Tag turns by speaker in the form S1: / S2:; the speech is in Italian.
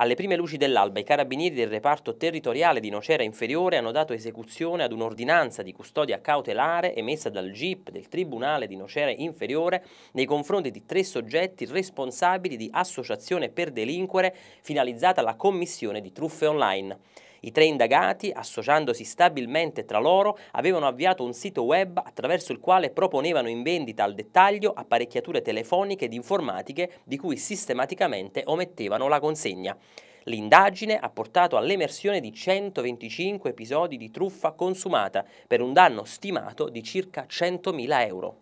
S1: Alle prime luci dell'alba i carabinieri del reparto territoriale di Nocera Inferiore hanno dato esecuzione ad un'ordinanza di custodia cautelare emessa dal GIP del Tribunale di Nocera Inferiore nei confronti di tre soggetti responsabili di associazione per delinquere finalizzata alla commissione di truffe online. I tre indagati, associandosi stabilmente tra loro, avevano avviato un sito web attraverso il quale proponevano in vendita al dettaglio apparecchiature telefoniche ed informatiche di cui sistematicamente omettevano la consegna. L'indagine ha portato all'emersione di 125 episodi di truffa consumata per un danno stimato di circa 100.000 euro.